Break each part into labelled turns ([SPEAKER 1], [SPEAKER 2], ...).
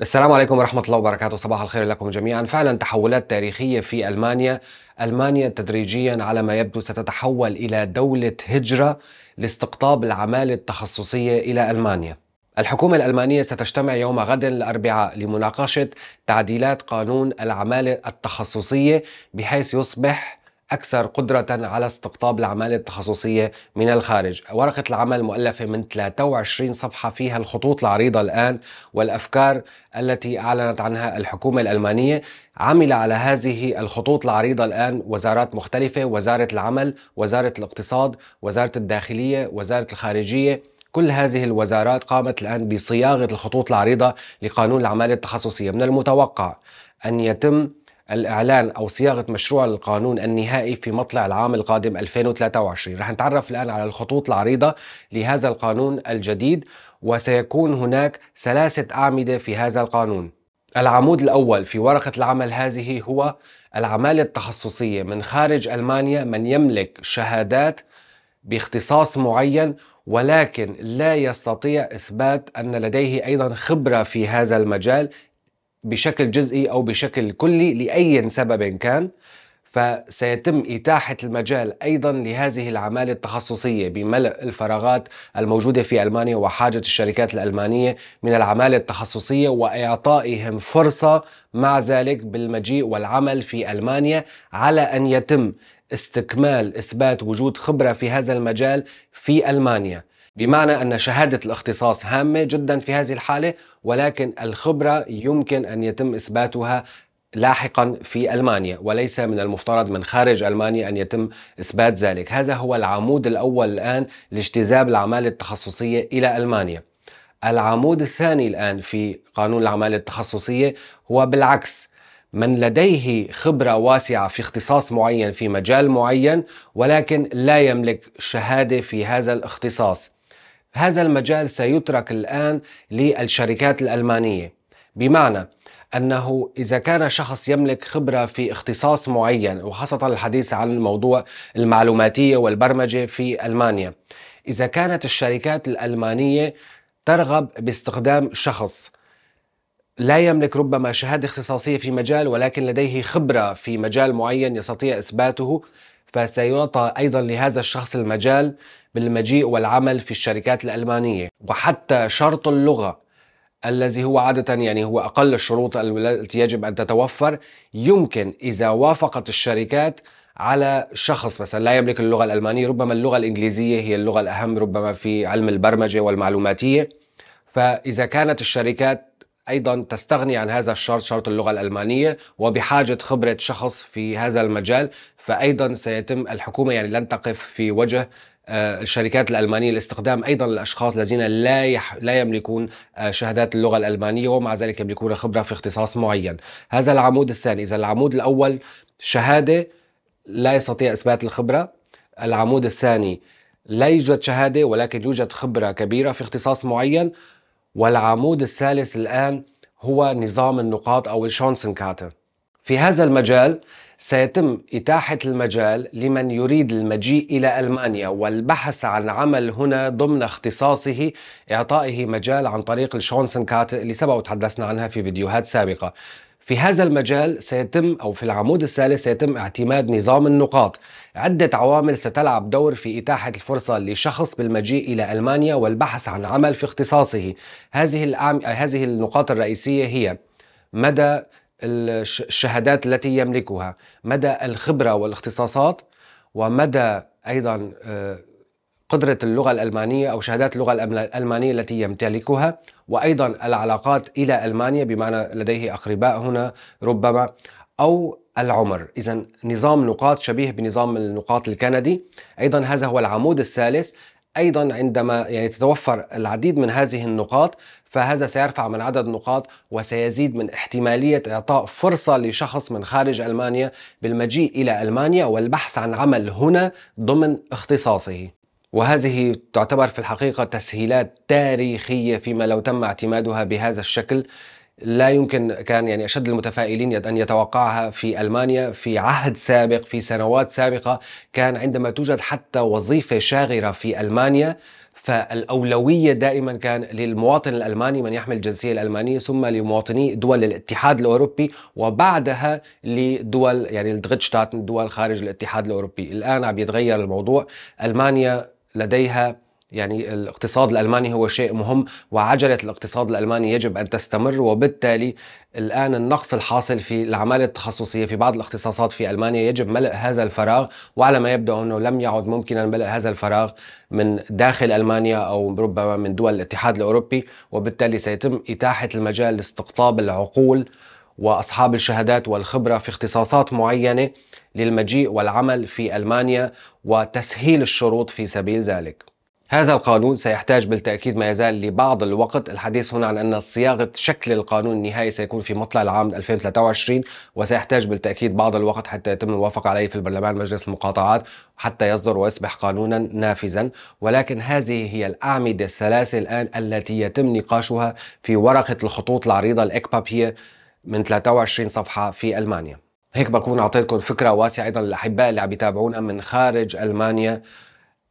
[SPEAKER 1] السلام عليكم ورحمة الله وبركاته صباح الخير لكم جميعا فعلا تحولات تاريخية في ألمانيا ألمانيا تدريجيا على ما يبدو ستتحول إلى دولة هجرة لاستقطاب العمالة التخصصية إلى ألمانيا الحكومة الألمانية ستجتمع يوم غد الأربعاء لمناقشة تعديلات قانون العمالة التخصصية بحيث يصبح أكثر قدرة على استقطاب العمالة التخصصية من الخارج ورقة العمل مؤلفة من 23 صفحة فيها الخطوط العريضة الآن والأفكار التي أعلنت عنها الحكومة الألمانية عمل على هذه الخطوط العريضة الآن وزارات مختلفة وزارة العمل وزارة الاقتصاد وزارة الداخلية وزارة الخارجية كل هذه الوزارات قامت الآن بصياغة الخطوط العريضة لقانون العمالة التخصصية من المتوقع أن يتم الإعلان أو صياغة مشروع القانون النهائي في مطلع العام القادم 2023 رح نتعرف الآن على الخطوط العريضة لهذا القانون الجديد وسيكون هناك ثلاثة أعمدة في هذا القانون العمود الأول في ورقة العمل هذه هو العمالة التخصصية من خارج ألمانيا من يملك شهادات باختصاص معين ولكن لا يستطيع إثبات أن لديه أيضا خبرة في هذا المجال بشكل جزئي او بشكل كلي لاي سبب كان فسيتم إتاحة المجال أيضا لهذه العمالة التخصصية بملء الفراغات الموجودة في ألمانيا وحاجة الشركات الألمانية من العمالة التخصصية وإعطائهم فرصة مع ذلك بالمجيء والعمل في ألمانيا على أن يتم استكمال إثبات وجود خبرة في هذا المجال في ألمانيا بمعنى أن شهادة الاختصاص هامة جدا في هذه الحالة ولكن الخبرة يمكن أن يتم إثباتها لاحقا في المانيا وليس من المفترض من خارج المانيا ان يتم اثبات ذلك، هذا هو العمود الاول الان لاجتذاب العماله التخصصيه الى المانيا. العمود الثاني الان في قانون العماله التخصصيه هو بالعكس من لديه خبره واسعه في اختصاص معين في مجال معين ولكن لا يملك شهاده في هذا الاختصاص. هذا المجال سيترك الآن للشركات الألمانية بمعنى أنه إذا كان شخص يملك خبرة في اختصاص معين وخاصة الحديث عن الموضوع المعلوماتية والبرمجة في ألمانيا إذا كانت الشركات الألمانية ترغب باستخدام شخص لا يملك ربما شهادة اختصاصية في مجال ولكن لديه خبرة في مجال معين يستطيع إثباته فسيعطى أيضا لهذا الشخص المجال بالمجيء والعمل في الشركات الألمانية وحتى شرط اللغة الذي هو عادة يعني هو أقل الشروط التي يجب أن تتوفر يمكن إذا وافقت الشركات على شخص مثلا لا يملك اللغة الألمانية ربما اللغة الإنجليزية هي اللغة الأهم ربما في علم البرمجة والمعلوماتية فإذا كانت الشركات أيضا تستغني عن هذا الشرط شرط اللغة الألمانية وبحاجة خبرة شخص في هذا المجال فأيضا سيتم الحكومة يعني لن تقف في وجه آه، الشركات الألمانية لاستخدام أيضا الأشخاص الذين لا يح... لا يملكون آه، شهادات اللغة الألمانية ومع ذلك يملكون خبرة في اختصاص معين هذا العمود الثاني إذا العمود الأول شهادة لا يستطيع إثبات الخبرة العمود الثاني لا يوجد شهادة ولكن يوجد خبرة كبيرة في اختصاص معين والعمود الثالث الآن هو نظام النقاط أو الشونسن كارتر في هذا المجال سيتم إتاحة المجال لمن يريد المجيء إلى ألمانيا والبحث عن عمل هنا ضمن اختصاصه إعطائه مجال عن طريق الشونسن كارت اللي سبق وتحدثنا عنها في فيديوهات سابقة في هذا المجال سيتم أو في العمود الثالث سيتم اعتماد نظام النقاط عدة عوامل ستلعب دور في إتاحة الفرصة لشخص بالمجيء إلى ألمانيا والبحث عن عمل في اختصاصه هذه, الأعم... هذه النقاط الرئيسية هي مدى الشهادات التي يملكها مدى الخبرة والاختصاصات ومدى أيضا آه، قدرة اللغة الألمانية أو شهادات اللغة الألمانية التي يمتلكها وأيضا العلاقات إلى ألمانيا بمعنى لديه أقرباء هنا ربما أو العمر إذا نظام نقاط شبيه بنظام النقاط الكندي أيضا هذا هو العمود الثالث ايضا عندما يعني تتوفر العديد من هذه النقاط فهذا سيرفع من عدد النقاط وسيزيد من احتماليه اعطاء فرصه لشخص من خارج المانيا بالمجيء الى المانيا والبحث عن عمل هنا ضمن اختصاصه. وهذه تعتبر في الحقيقة تسهيلات تاريخية فيما لو تم اعتمادها بهذا الشكل لا يمكن كان يعني اشد المتفائلين ان يتوقعها في المانيا في عهد سابق في سنوات سابقه كان عندما توجد حتى وظيفه شاغره في المانيا فالأولوية دائما كان للمواطن الألماني من يحمل الجنسية الألمانية ثم لمواطني دول الاتحاد الأوروبي وبعدها لدول يعني الدغتشتاتن دول خارج الاتحاد الأوروبي الآن عم يتغير الموضوع ألمانيا لديها يعني الاقتصاد الالماني هو شيء مهم وعجله الاقتصاد الالماني يجب ان تستمر وبالتالي الان النقص الحاصل في العماله التخصصيه في بعض الاختصاصات في المانيا يجب ملء هذا الفراغ وعلى ما يبدو انه لم يعد ممكنا ملء هذا الفراغ من داخل المانيا او ربما من دول الاتحاد الاوروبي وبالتالي سيتم اتاحه المجال لاستقطاب العقول واصحاب الشهادات والخبره في اختصاصات معينه للمجيء والعمل في المانيا وتسهيل الشروط في سبيل ذلك. هذا القانون سيحتاج بالتأكيد ما يزال لبعض الوقت الحديث هنا عن أن صياغة شكل القانون النهائي سيكون في مطلع العام 2023 وسيحتاج بالتأكيد بعض الوقت حتى يتم الوافق عليه في البرلمان مجلس المقاطعات حتى يصدر ويصبح قانونا نافذا ولكن هذه هي الأعمدة الثلاثة الآن التي يتم نقاشها في ورقة الخطوط العريضة الإكبابية من 23 صفحة في ألمانيا هيك بكون أعطيتكم فكرة واسعة أيضا للأحباء اللي عم يتابعونا من خارج ألمانيا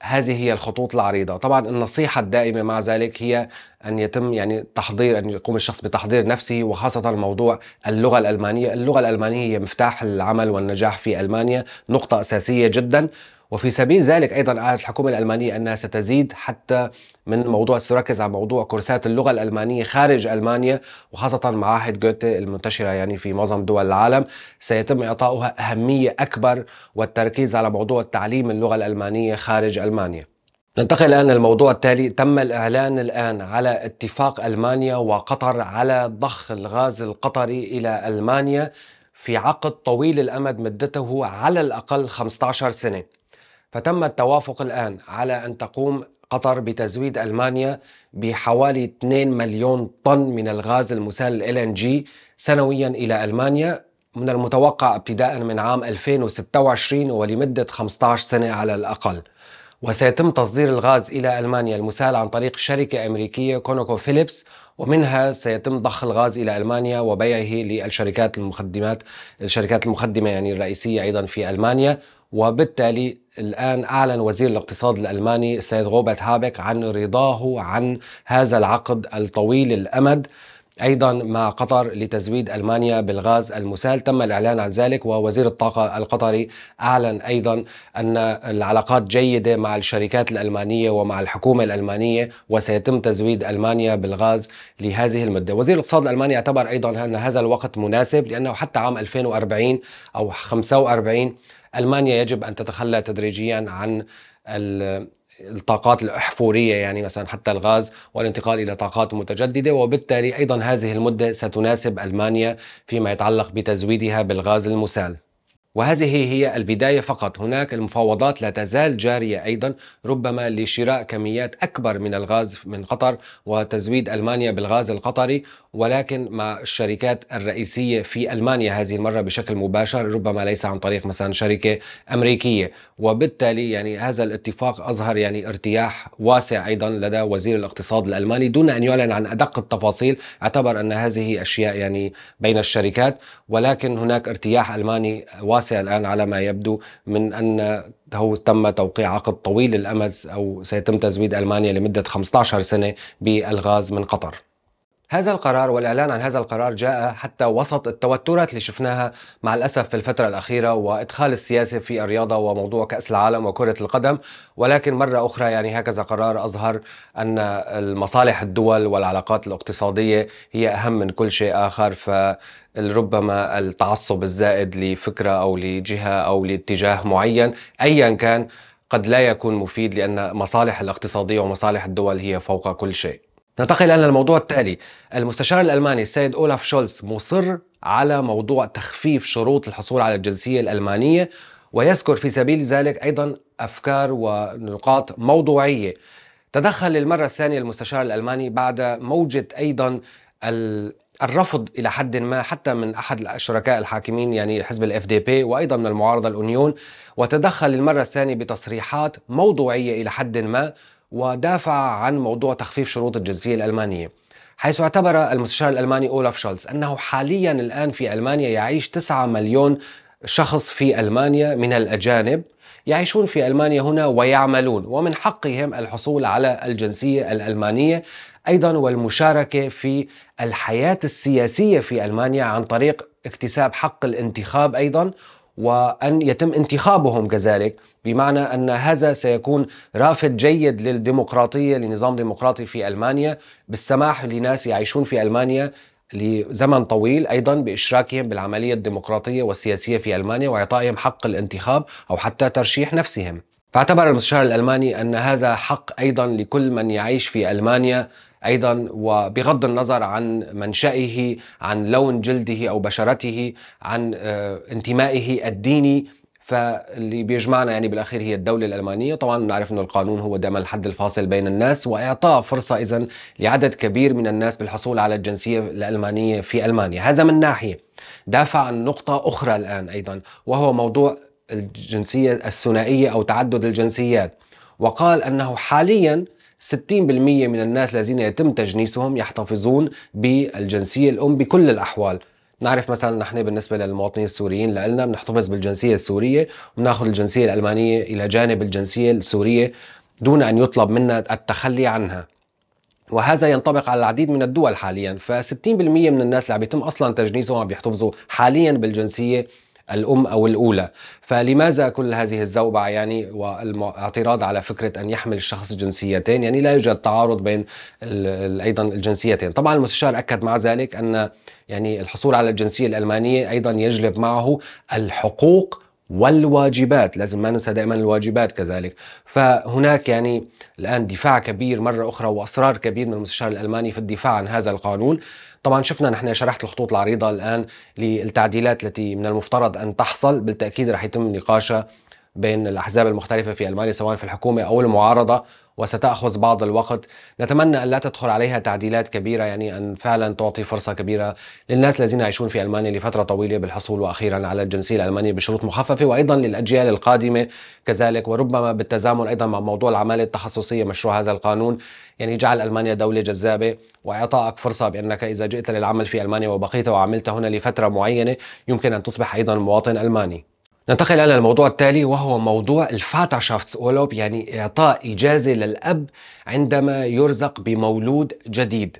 [SPEAKER 1] هذه هي الخطوط العريضة طبعا النصيحة الدائمة مع ذلك هي أن يتم يعني تحضير أن يقوم الشخص بتحضير نفسه وخاصة موضوع اللغة الألمانية اللغة الألمانية هي مفتاح العمل والنجاح في ألمانيا نقطة أساسية جداً وفي سبيل ذلك ايضا اعلنت الحكومه الالمانيه انها ستزيد حتى من موضوع ستركز على موضوع كورسات اللغه الالمانيه خارج المانيا وخاصه معاهد جوته المنتشره يعني في معظم دول العالم سيتم اعطاؤها اهميه اكبر والتركيز على موضوع تعليم اللغه الالمانيه خارج المانيا. ننتقل الآن للموضوع التالي تم الإعلان الآن على اتفاق ألمانيا وقطر على ضخ الغاز القطري إلى ألمانيا في عقد طويل الأمد مدته على الأقل 15 سنة فتم التوافق الآن على أن تقوم قطر بتزويد ألمانيا بحوالي 2 مليون طن من الغاز المسال ال جي سنويا إلى ألمانيا من المتوقع ابتداء من عام 2026 ولمدة 15 سنة على الأقل وسيتم تصدير الغاز إلى ألمانيا المسال عن طريق شركة أمريكية كونوكو فيليبس ومنها سيتم ضخ الغاز إلى ألمانيا وبيعه للشركات المخدمات الشركات المخدمة يعني الرئيسية أيضا في ألمانيا وبالتالي الآن أعلن وزير الاقتصاد الألماني السيد روبرت هابك عن رضاه عن هذا العقد الطويل الأمد ايضا مع قطر لتزويد المانيا بالغاز المسال تم الاعلان عن ذلك ووزير الطاقه القطري اعلن ايضا ان العلاقات جيده مع الشركات الالمانيه ومع الحكومه الالمانيه وسيتم تزويد المانيا بالغاز لهذه المده وزير الاقتصاد الالماني اعتبر ايضا ان هذا الوقت مناسب لانه حتى عام 2040 او 45 المانيا يجب ان تتخلى تدريجيا عن الطاقات الاحفوريه يعني مثلا حتى الغاز والانتقال الى طاقات متجدده وبالتالي ايضا هذه المده ستناسب المانيا فيما يتعلق بتزويدها بالغاز المسال وهذه هي البداية فقط هناك المفاوضات لا تزال جارية أيضا ربما لشراء كميات أكبر من الغاز من قطر وتزويد ألمانيا بالغاز القطري ولكن مع الشركات الرئيسية في ألمانيا هذه المرة بشكل مباشر ربما ليس عن طريق مثلا شركة أمريكية وبالتالي يعني هذا الاتفاق أظهر يعني ارتياح واسع أيضا لدى وزير الاقتصاد الألماني دون أن يعلن عن أدق التفاصيل اعتبر أن هذه أشياء يعني بين الشركات ولكن هناك ارتياح ألماني واسع فرنسا الآن على ما يبدو من أن تم توقيع عقد طويل الأمد أو سيتم تزويد ألمانيا لمدة 15 سنة بالغاز من قطر هذا القرار والإعلان عن هذا القرار جاء حتى وسط التوترات اللي شفناها مع الأسف في الفترة الأخيرة وإدخال السياسة في الرياضة وموضوع كأس العالم وكرة القدم ولكن مرة أخرى يعني هكذا قرار أظهر أن المصالح الدول والعلاقات الاقتصادية هي أهم من كل شيء آخر ف ربما التعصب الزائد لفكرة أو لجهة أو لاتجاه معين أيا كان قد لا يكون مفيد لأن مصالح الاقتصادية ومصالح الدول هي فوق كل شيء ننتقل الان للموضوع التالي المستشار الالماني السيد اولاف شولز مصر على موضوع تخفيف شروط الحصول على الجنسيه الالمانيه ويذكر في سبيل ذلك ايضا افكار ونقاط موضوعيه تدخل للمره الثانيه المستشار الالماني بعد موجه ايضا الرفض الى حد ما حتى من احد الشركاء الحاكمين يعني حزب الاف دي بي وايضا من المعارضه الأونيون وتدخل للمره الثانيه بتصريحات موضوعيه الى حد ما ودافع عن موضوع تخفيف شروط الجنسية الألمانية حيث اعتبر المستشار الألماني أولاف شولتز أنه حاليا الآن في ألمانيا يعيش 9 مليون شخص في ألمانيا من الأجانب يعيشون في ألمانيا هنا ويعملون ومن حقهم الحصول على الجنسية الألمانية أيضا والمشاركة في الحياة السياسية في ألمانيا عن طريق اكتساب حق الانتخاب أيضا وأن يتم انتخابهم كذلك بمعنى أن هذا سيكون رافد جيد للديمقراطية لنظام ديمقراطي في ألمانيا بالسماح لناس يعيشون في ألمانيا لزمن طويل ايضا باشراكهم بالعمليه الديمقراطيه والسياسيه في المانيا واعطائهم حق الانتخاب او حتى ترشيح نفسهم فاعتبر المستشار الألماني أن هذا حق أيضا لكل من يعيش في ألمانيا ايضا وبغض النظر عن منشئه عن لون جلده او بشرته عن آه، انتمائه الديني فاللي بيجمعنا يعني بالاخير هي الدوله الالمانيه طبعا بنعرف انه القانون هو دائما الحد الفاصل بين الناس واعطاء فرصه اذا لعدد كبير من الناس بالحصول على الجنسيه الالمانيه في المانيا هذا من ناحيه دافع عن نقطه اخرى الان ايضا وهو موضوع الجنسية الثنائية أو تعدد الجنسيات وقال أنه حاليا 60% من الناس الذين يتم تجنيسهم يحتفظون بالجنسية الأم بكل الأحوال نعرف مثلا نحن بالنسبة للمواطنين السوريين لنا بنحتفظ بالجنسية السورية وبناخذ الجنسية الألمانية إلى جانب الجنسية السورية دون أن يطلب منا التخلي عنها وهذا ينطبق على العديد من الدول حاليا ف60% من الناس اللي عم يتم اصلا تجنيسهم عم يحتفظوا حاليا بالجنسيه الأم أو الأولى فلماذا كل هذه الزوبعة يعني والاعتراض على فكرة أن يحمل الشخص جنسيتين يعني لا يوجد تعارض بين أيضا الجنسيتين طبعا المستشار أكد مع ذلك أن يعني الحصول على الجنسية الألمانية أيضا يجلب معه الحقوق والواجبات لازم ما ننسى دائما الواجبات كذلك فهناك يعني الآن دفاع كبير مرة أخرى وأصرار كبير من المستشار الألماني في الدفاع عن هذا القانون طبعا شفنا نحن شرحت الخطوط العريضة الآن للتعديلات التي من المفترض أن تحصل بالتأكيد رح يتم نقاشها بين الأحزاب المختلفة في ألمانيا سواء في الحكومة أو المعارضة وستأخذ بعض الوقت نتمنى أن لا تدخل عليها تعديلات كبيرة يعني أن فعلا تعطي فرصة كبيرة للناس الذين يعيشون في ألمانيا لفترة طويلة بالحصول وأخيرا على الجنسية الألمانية بشروط مخففة وأيضا للأجيال القادمة كذلك وربما بالتزامن أيضا مع موضوع العمالة التخصصية مشروع هذا القانون يعني جعل ألمانيا دولة جذابة وإعطائك فرصة بأنك إذا جئت للعمل في ألمانيا وبقيت وعملت هنا لفترة معينة يمكن أن تصبح أيضا مواطن ألماني ننتقل الان للموضوع التالي وهو موضوع اولوب يعني اعطاء اجازه للاب عندما يرزق بمولود جديد.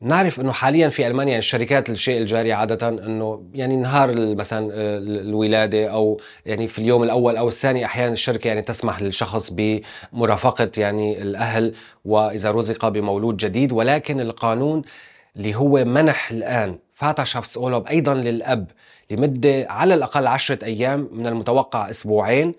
[SPEAKER 1] نعرف انه حاليا في المانيا يعني الشركات الشيء الجاري عاده انه يعني نهار مثلا الولاده او يعني في اليوم الاول او الثاني احيانا الشركه يعني تسمح للشخص بمرافقه يعني الاهل واذا رزق بمولود جديد ولكن القانون اللي هو منح الان اولوب ايضا للاب لمدة على الأقل عشرة أيام من المتوقع أسبوعين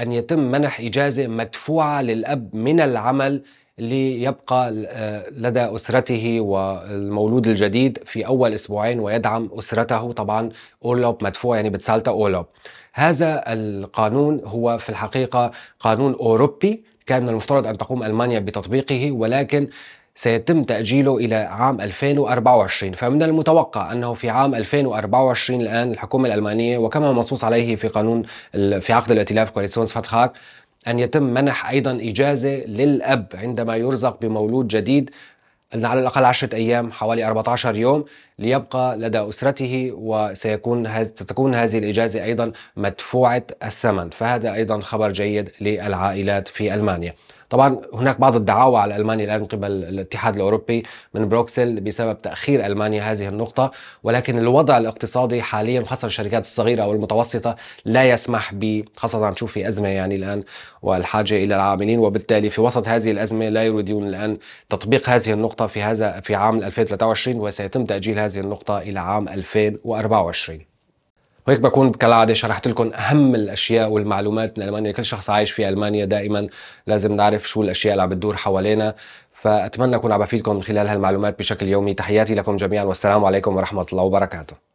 [SPEAKER 1] أن يتم منح إجازة مدفوعة للأب من العمل ليبقى آه، لدى أسرته والمولود الجديد في أول أسبوعين ويدعم أسرته طبعا أورلوب مدفوع يعني بتسالتا أورلوب هذا القانون هو في الحقيقة قانون أوروبي كان من المفترض أن تقوم ألمانيا بتطبيقه ولكن سيتم تأجيله إلى عام 2024 فمن المتوقع أنه في عام 2024 الآن الحكومة الألمانية وكما منصوص عليه في قانون في عقد الائتلاف كواليسيون فتخاك أن يتم منح أيضا إجازة للأب عندما يرزق بمولود جديد على الأقل عشرة أيام حوالي 14 يوم ليبقى لدى أسرته وسيكون هز... تكون هذه الإجازة أيضا مدفوعة الثمن فهذا أيضا خبر جيد للعائلات في ألمانيا طبعا هناك بعض الدعاوى على المانيا الان من قبل الاتحاد الاوروبي من بروكسل بسبب تاخير المانيا هذه النقطه ولكن الوضع الاقتصادي حاليا خاصه الشركات الصغيره والمتوسطه لا يسمح ب خاصه نشوف في ازمه يعني الان والحاجه الى العاملين وبالتالي في وسط هذه الازمه لا يريدون الان تطبيق هذه النقطه في هذا في عام 2023 وسيتم تاجيل هذه النقطه الى عام 2024 وهيك بكون كالعاده شرحت لكم اهم الاشياء والمعلومات من المانيا كل شخص عايش في المانيا دائما لازم نعرف شو الاشياء اللي عم بتدور حوالينا فاتمنى اكون عم بفيدكم من خلال هالمعلومات بشكل يومي تحياتي لكم جميعا والسلام عليكم ورحمه الله وبركاته